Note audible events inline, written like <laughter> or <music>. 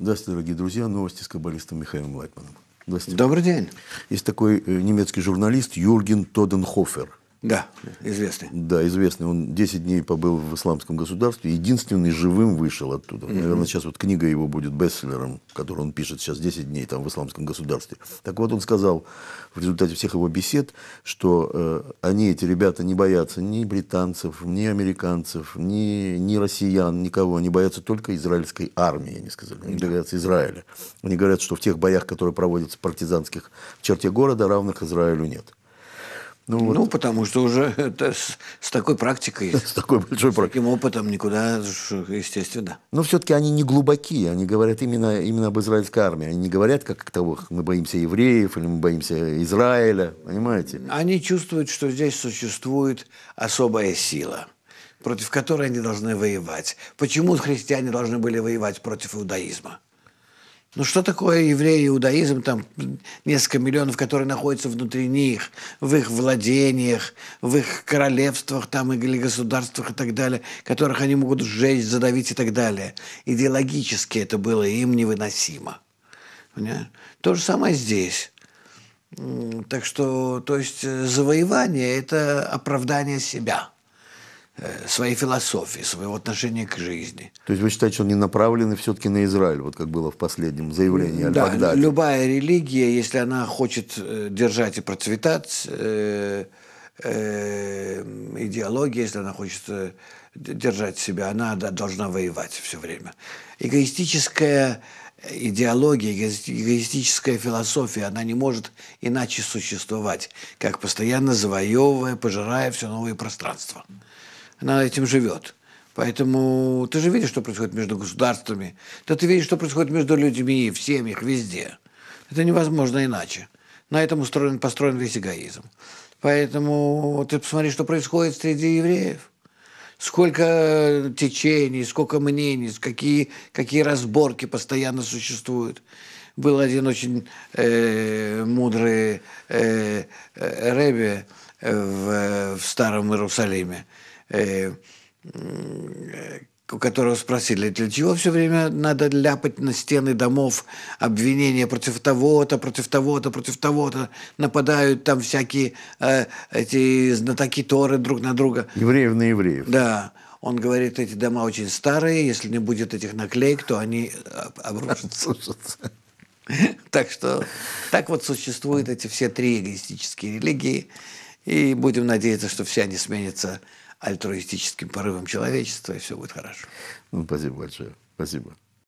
Здравствуйте, дорогие друзья. Новости с каббалистом Михаилом Лайтманом. Здравствуйте. Добрый день. Есть такой э, немецкий журналист Юрген Тоденхофер. Да, известный. Да, известный. Он 10 дней побыл в исламском государстве, единственный живым вышел оттуда. Mm-hmm. Наверное, сейчас вот книга его будет бестселлером, который он пишет сейчас 10 дней там в исламском государстве. Так вот, он сказал в результате всех его бесед, что э, они, эти ребята, не боятся ни британцев, ни американцев, ни, ни россиян, никого. Они боятся только израильской армии, они сказали. Они mm-hmm. боятся Израиля. Они говорят, что в тех боях, которые проводятся партизанских в черте города, равных Израилю нет. Ну, ну, вот. ну потому что уже <laughs> это с, с такой практикой, <laughs> с такой большой практикой, таким опытом никуда, естественно. Но все-таки они не глубокие, они говорят именно, именно об израильской армии. Они не говорят, как того, мы боимся евреев или мы боимся Израиля, понимаете? Они чувствуют, что здесь существует особая сила против которой они должны воевать. Почему христиане должны были воевать против иудаизма? Ну что такое евреи, иудаизм, там несколько миллионов, которые находятся внутри них, в их владениях, в их королевствах там или государствах и так далее, которых они могут сжечь, задавить и так далее. Идеологически это было им невыносимо. Понимаешь? То же самое здесь. Так что, то есть завоевание – это оправдание себя – Э, своей философии, своего отношения к жизни. То есть вы считаете, что они направлены все-таки на Израиль, вот как было в последнем заявлении о Да, Багдаде. любая религия, если она хочет э, держать и процветать, э, э, идеология, если она хочет э, держать себя, она должна воевать все время. Эгоистическая идеология, эгоистическая философия, она не может иначе существовать, как постоянно завоевывая, пожирая все новые пространства она этим живет. Поэтому ты же видишь, что происходит между государствами, да ты видишь, что происходит между людьми, в семьях, везде. Это невозможно иначе. На этом устроен, построен весь эгоизм. Поэтому ты посмотри, что происходит среди евреев. Сколько течений, сколько мнений, какие, какие разборки постоянно существуют. Был один очень э, мудрый э, э, Рэбе э, в, в Старом Иерусалиме э, у э, которого спросили, для чего все время надо ляпать на стены домов обвинения против того-то, против того-то, против того-то, нападают там всякие э, эти знатоки Торы друг на друга. Евреев на евреев. Да. Он говорит, эти дома очень старые, если не будет этих наклеек, то они обрушатся. <laughs> Так что так вот существуют эти все три эгоистические религии, и будем надеяться, что все они сменятся альтруистическим порывом человечества, и все будет хорошо. Ну, спасибо большое. Спасибо.